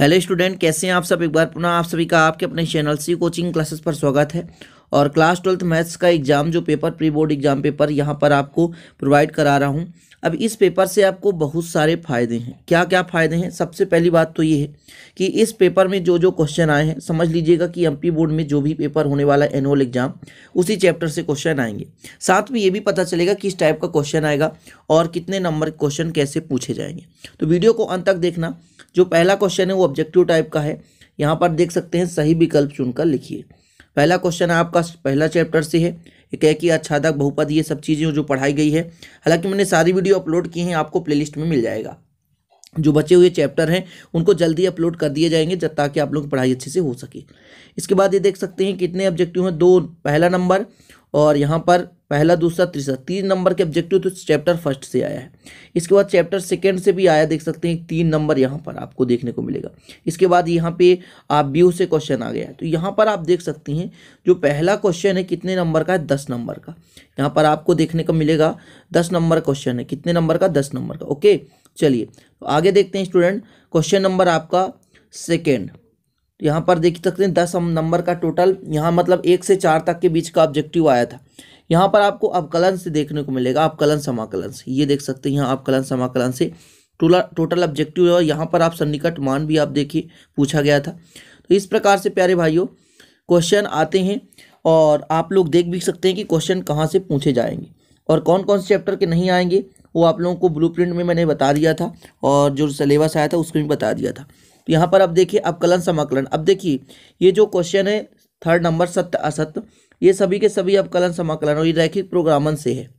hello student कैसे हैं आप सब एक बार पुनः आप सभी का आपके अपने चैनल सी कोचिंग क्लासेस पर स्वागत है और क्लास ट्वेल्थ मैथ्स का एग्ज़ाम जो paper pre board exam paper यहाँ पर आपको प्रोवाइड करा रहा हूँ अब इस पेपर से आपको बहुत सारे फ़ायदे हैं क्या क्या फ़ायदे हैं सबसे पहली बात तो ये है कि इस पेपर में जो जो क्वेश्चन आए हैं समझ लीजिएगा कि एमपी बोर्ड में जो भी पेपर होने वाला है एनुअल एग्ज़ाम उसी चैप्टर से क्वेश्चन आएंगे साथ में ये भी पता चलेगा किस टाइप का क्वेश्चन आएगा और कितने नंबर क्वेश्चन कैसे पूछे जाएंगे तो वीडियो को अंत तक देखना जो पहला क्वेश्चन है वो ऑब्जेक्टिव टाइप का है यहाँ पर देख सकते हैं सही विकल्प चुनकर लिखिए पहला क्वेश्चन है आपका पहला चैप्टर से है कि आच्छादक बहुपद ये सब चीज़ें जो पढ़ाई गई है हालांकि मैंने सारी वीडियो अपलोड की हैं आपको प्लेलिस्ट में मिल जाएगा जो बचे हुए चैप्टर हैं उनको जल्दी अपलोड कर दिए जाएंगे जब ताकि आप लोग पढ़ाई अच्छे से हो सके इसके बाद ये देख सकते हैं कितने ऑब्जेक्टिव हैं दो पहला नंबर और यहाँ पर पहला दूसरा तीसरा तीन नंबर के ऑब्जेक्टिव तो चैप्टर फर्स्ट से आया है इसके बाद चैप्टर सेकेंड से भी आया देख सकते हैं तीन नंबर यहाँ पर आपको देखने को मिलेगा इसके बाद यहाँ पे आप बी से क्वेश्चन आ गया है तो यहाँ पर आप देख सकते हैं जो पहला क्वेश्चन है कितने नंबर का है दस नंबर का यहाँ पर आपको देखने को मिलेगा दस नंबर क्वेश्चन है कितने नंबर का दस नंबर का ओके चलिए तो आगे देखते हैं स्टूडेंट क्वेश्चन नंबर आपका सेकेंड यहाँ पर देख सकते हैं दस नंबर का टोटल यहाँ मतलब एक से चार तक के बीच का ऑब्जेक्टिव आया था यहाँ पर आपको अवकलन से देखने को मिलेगा अवकलन समाकलन से ये देख सकते हैं यहाँ अवकलन समाकलन से टोला टोटल ऑब्जेक्टिव और यहाँ पर आप सन्निकट मान भी आप देखिए पूछा गया था तो इस प्रकार से प्यारे भाइयों क्वेश्चन आते हैं और आप लोग देख भी सकते हैं कि क्वेश्चन कहाँ से पूछे जाएंगे और कौन कौन से चैप्टर के नहीं आएंगे वो आप लोगों को प्रिंट में मैंने बता दिया था और जो सिलेबस आया था उसको भी बता दिया था तो यहाँ पर अब देखिए अवकलन समाकलन अब देखिए ये जो क्वेश्चन है थर्ड नंबर सत्य असत्य ये सभी के सभी अवकलन समाकलन और ये रैखिक प्रोग्रामन से है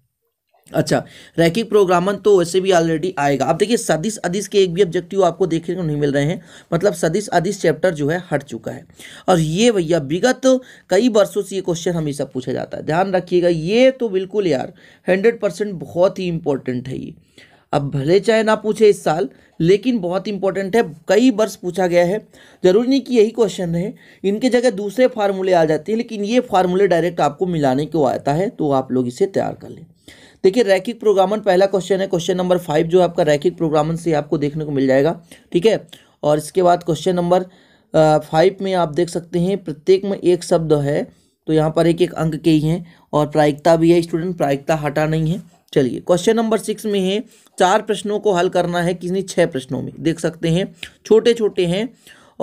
अच्छा रैखिक प्रोग्रामन तो वैसे भी ऑलरेडी आएगा अब देखिए सदिश अदिश के एक भी ऑब्जेक्टिव आपको देखने को नहीं मिल रहे हैं मतलब सदिश अदिश चैप्टर जो है हट चुका है और ये भैया विगत तो कई वर्षों से ये क्वेश्चन हमेशा पूछा जाता है ध्यान रखिएगा ये तो बिल्कुल यार हंड्रेड परसेंट बहुत ही इंपॉर्टेंट है ये अब भले चाहे ना पूछे इस साल लेकिन बहुत इंपॉर्टेंट है कई वर्ष पूछा गया है जरूरी नहीं कि यही क्वेश्चन है इनके जगह दूसरे फार्मूले आ जाते हैं लेकिन ये फार्मूले डायरेक्ट आपको मिलाने को आता है तो आप लोग इसे तैयार कर लें देखिए रैखिक प्रोग्रामन पहला क्वेश्चन है क्वेश्चन नंबर फाइव जो आपका रैखिक प्रोग्रामन से आपको देखने को मिल जाएगा ठीक है और इसके बाद क्वेश्चन नंबर फाइव में आप देख सकते हैं प्रत्येक में एक शब्द है तो यहाँ पर एक एक अंक के ही हैं और प्रायिकता भी है स्टूडेंट प्रायिकता हटा नहीं है चलिए क्वेश्चन नंबर सिक्स में है चार प्रश्नों को हल करना है किसी छः प्रश्नों में देख सकते हैं छोटे छोटे हैं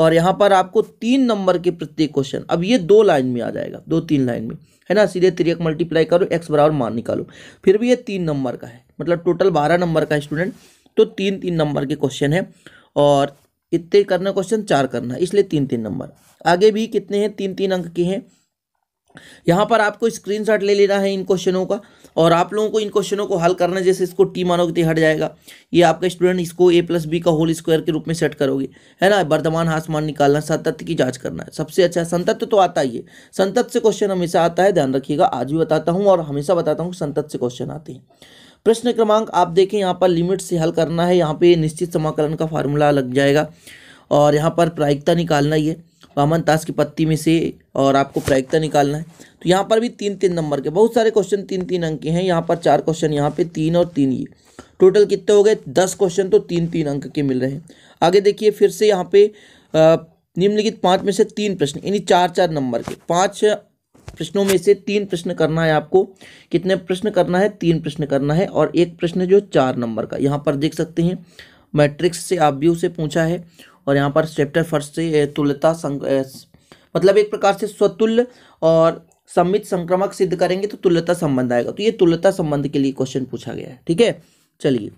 और यहाँ पर आपको तीन नंबर के प्रत्येक क्वेश्चन अब ये दो लाइन में आ जाएगा दो तीन लाइन में है ना सीधे त्रियक मल्टीप्लाई करो एक्स बराबर मान निकालो फिर भी ये तीन नंबर का है मतलब टोटल बारह नंबर का स्टूडेंट तो तीन तीन नंबर के क्वेश्चन है और इतने करना क्वेश्चन चार करना इसलिए तीन तीन नंबर आगे भी कितने हैं तीन तीन अंक के हैं यहाँ पर आपको स्क्रीनशॉट ले लेना है इन क्वेश्चनों का और आप लोगों को इन क्वेश्चनों को हल करना जैसे इसको टी मानोगे तो हट जाएगा ये आपका स्टूडेंट इसको ए प्लस बी का होल स्क्वायर के रूप में सेट करोगे है ना वर्धमान हासमान निकालना संतत्व की जाँच करना है सबसे अच्छा संतत्व तो आता ही है संतत्व से क्वेश्चन हमेशा आता है ध्यान रखिएगा आज भी बताता हूँ और हमेशा बताता हूँ संतत्व से क्वेश्चन आते हैं प्रश्न क्रमांक आप देखें यहाँ पर लिमिट से हल करना है यहाँ पर निश्चित समाकलन का फार्मूला लग जाएगा और यहाँ पर प्रायिकता निकालना ही है वामन तास की पत्ती में से और आपको प्रायिकता निकालना है तो यहाँ पर भी तीन तीन नंबर के बहुत सारे क्वेश्चन तीन तीन अंक के हैं यहाँ पर चार क्वेश्चन यहाँ पे तीन और तीन ये टोटल कितने हो गए दस क्वेश्चन तो तीन तीन अंक के मिल रहे हैं आगे देखिए फिर से यहाँ पे निम्नलिखित पाँच में से तीन प्रश्न यानी चार चार नंबर के पाँच प्रश्नों में से तीन प्रश्न करना है आपको कितने प्रश्न करना है तीन प्रश्न करना है और एक प्रश्न जो चार नंबर का यहाँ पर देख सकते हैं मैट्रिक्स से आप भी उसे पूछा है और यहाँ पर चैप्टर फर्स्ट से तुल्यता मतलब एक प्रकार से स्वतुल्य और सम्मित संक्रमक सिद्ध करेंगे तो तुल्यता संबंध आएगा तो ये तुल्यता संबंध के लिए क्वेश्चन पूछा गया है ठीक है चलिए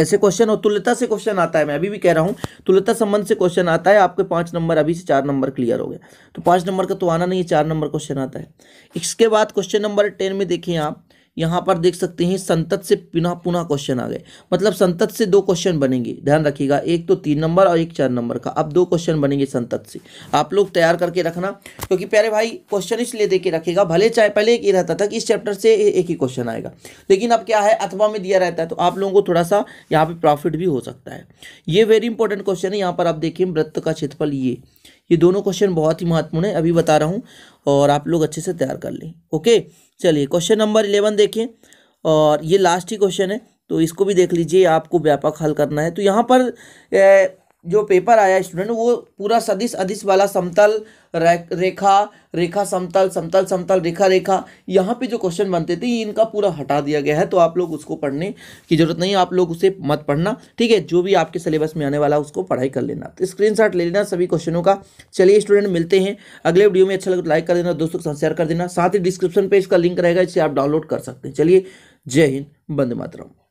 ऐसे क्वेश्चन और तुल्यता से क्वेश्चन आता है मैं अभी भी कह रहा हूँ तुल्यता संबंध से क्वेश्चन आता है आपके पाँच नंबर अभी से चार नंबर क्लियर हो गए तो पाँच नंबर का तो आना नहीं है चार नंबर क्वेश्चन आता है इसके बाद क्वेश्चन नंबर टेन में देखिए आप यहाँ पर देख सकते हैं संतत से पुनः पुनः क्वेश्चन आ गए मतलब संतत से दो क्वेश्चन बनेंगे ध्यान रखिएगा एक तो तीन नंबर और एक चार नंबर का अब दो क्वेश्चन बनेंगे संतत से आप लोग तैयार करके रखना क्योंकि प्यारे भाई क्वेश्चन इसलिए दे के रखेगा भले चाहे पहले एक ही रहता था कि इस चैप्टर से एक ही क्वेश्चन आएगा लेकिन अब क्या है अथवा में दिया रहता है तो आप लोगों को थोड़ा सा यहाँ पर प्रॉफिट भी हो सकता है ये वेरी इंपॉर्टेंट क्वेश्चन है यहाँ पर आप देखिए वृत्त का क्षेत्रफल ये ये दोनों क्वेश्चन बहुत ही महत्वपूर्ण है अभी बता रहा हूँ और आप लोग अच्छे से तैयार कर लें ओके चलिए क्वेश्चन नंबर इलेवन देखें और ये लास्ट ही क्वेश्चन है तो इसको भी देख लीजिए आपको व्यापक हल करना है तो यहाँ पर ए, जो पेपर आया स्टूडेंट वो पूरा सदिश अधिश वाला समतल रेखा रेखा समतल समतल समतल रेखा रेखा यहाँ पे जो क्वेश्चन बनते थे इनका पूरा हटा दिया गया है तो आप लोग उसको पढ़ने की जरूरत नहीं आप लोग उसे मत पढ़ना ठीक है जो भी आपके सिलेबस में आने वाला उसको पढ़ाई कर लेना तो स्क्रीन ले लेना सभी क्वेश्चनों का चलिए स्टूडेंट मिलते हैं अगले वीडियो में अच्छा लगे लाइक तो कर देना दोस्तों के साथ शेयर कर देना साथ ही डिस्क्रिप्शन पे इसका लिंक रहेगा इसे आप डाउनलोड कर सकते हैं चलिए जय हिंद बंद मातरम